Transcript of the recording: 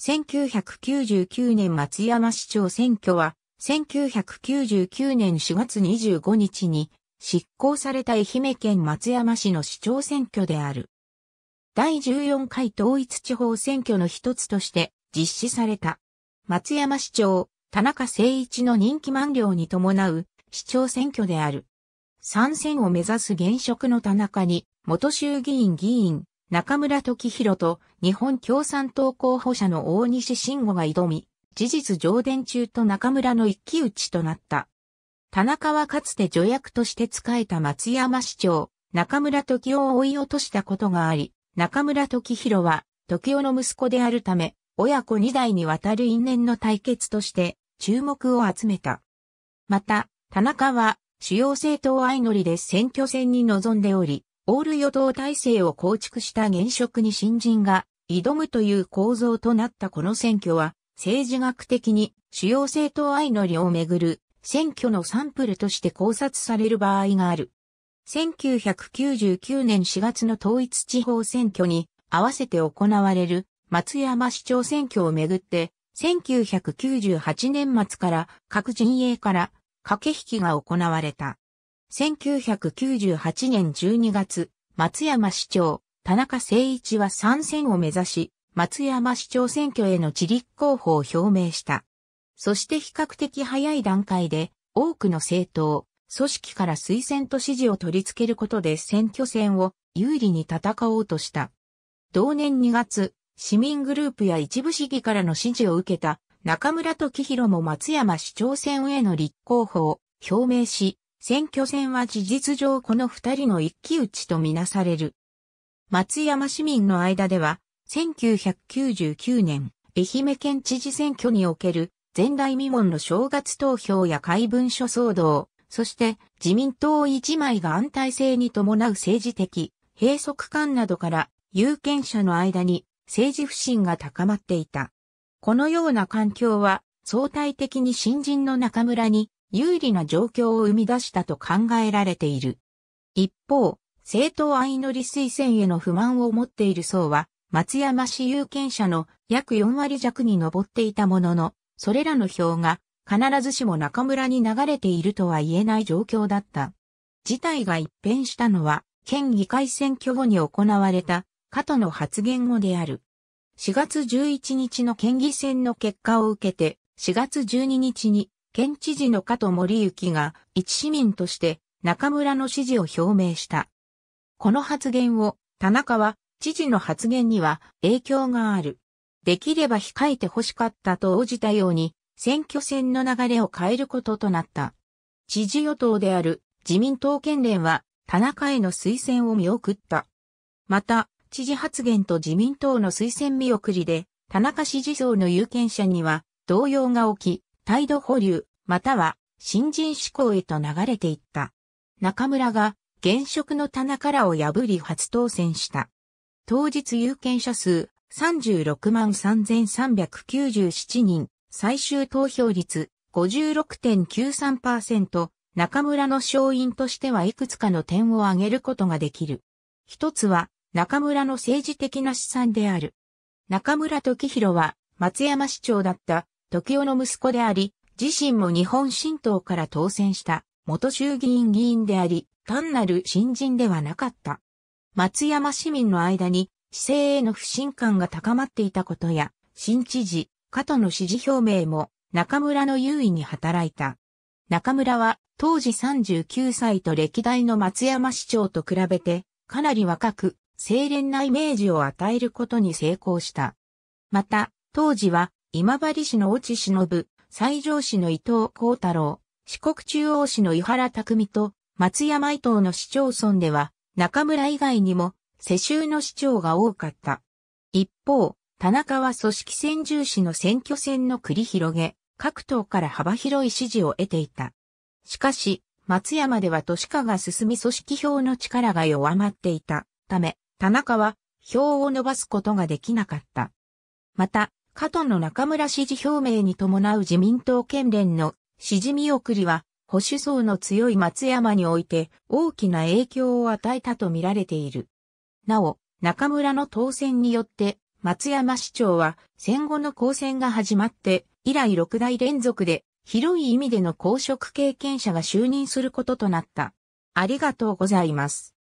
1999年松山市長選挙は、1999年4月25日に執行された愛媛県松山市の市長選挙である。第14回統一地方選挙の一つとして実施された。松山市長、田中誠一の任期満了に伴う市長選挙である。参戦を目指す現職の田中に、元衆議院議員、中村時弘と、日本共産党候補者の大西慎吾が挑み、事実上電中と中村の一騎打ちとなった。田中はかつて助役として仕えた松山市長、中村時夫を追い落としたことがあり、中村時弘は、時夫の息子であるため、親子二代にわたる因縁の対決として、注目を集めた。また、田中は、主要政党相乗りで選挙戦に臨んでおり、オール与党体制を構築した現職に新人が挑むという構造となったこの選挙は、政治学的に主要政党愛のりをめぐる選挙のサンプルとして考察される場合がある。1999年4月の統一地方選挙に合わせて行われる松山市長選挙をめぐって、1998年末から各陣営から駆け引きが行われた。1998年12月、松山市長、田中誠一は参戦を目指し、松山市長選挙への自立候補を表明した。そして比較的早い段階で、多くの政党、組織から推薦と支持を取り付けることで選挙戦を有利に戦おうとした。同年2月、市民グループや一部市議からの支持を受けた中村時弘も松山市長選への立候補を表明し、選挙戦は事実上この二人の一騎打ちとみなされる。松山市民の間では、1999年、愛媛県知事選挙における前代未聞の正月投票や怪文書騒動、そして自民党一枚が安泰性に伴う政治的閉塞感などから有権者の間に政治不信が高まっていた。このような環境は相対的に新人の中村に有利な状況を生み出したと考えられている。一方、政党相乗り推薦への不満を持っている層は、松山市有権者の約4割弱に上っていたものの、それらの票が必ずしも中村に流れているとは言えない状況だった。事態が一変したのは、県議会選挙後に行われた、加藤の発言後である。4月11日の県議選の結果を受けて、4月12日に、県知事の加藤森幸が、一市民として、中村の支持を表明した。この発言を、田中は、知事の発言には影響がある。できれば控えて欲しかったと応じたように、選挙戦の流れを変えることとなった。知事与党である自民党県連は、田中への推薦を見送った。また、知事発言と自民党の推薦見送りで、田中支持層の有権者には、動揺が起き、態度保留、または、新人志向へと流れていった。中村が現職の田中らを破り初当選した。当日有権者数36万3397人、最終投票率56.93%、中村の勝因としてはいくつかの点を挙げることができる。一つは、中村の政治的な資産である。中村時弘は、松山市長だった時代の息子であり、自身も日本新党から当選した元衆議院議員であり、単なる新人ではなかった。松山市民の間に市政への不信感が高まっていたことや、新知事、加藤の支持表明も中村の優位に働いた。中村は当時39歳と歴代の松山市長と比べてかなり若く、清廉なイメージを与えることに成功した。また、当時は今治市の落ち忍、西条市の伊藤幸太郎、四国中央市の井原拓海と松山伊藤の市町村では、中村以外にも、世襲の市長が多かった。一方、田中は組織戦重視の選挙戦の繰り広げ、各党から幅広い支持を得ていた。しかし、松山では都市化が進み組織票の力が弱まっていたため、田中は票を伸ばすことができなかった。また、加藤の中村支持表明に伴う自民党県連の支持見送りは保守層の強い松山において大きな影響を与えたと見られている。なお、中村の当選によって松山市長は戦後の公選が始まって以来6代連続で広い意味での公職経験者が就任することとなった。ありがとうございます。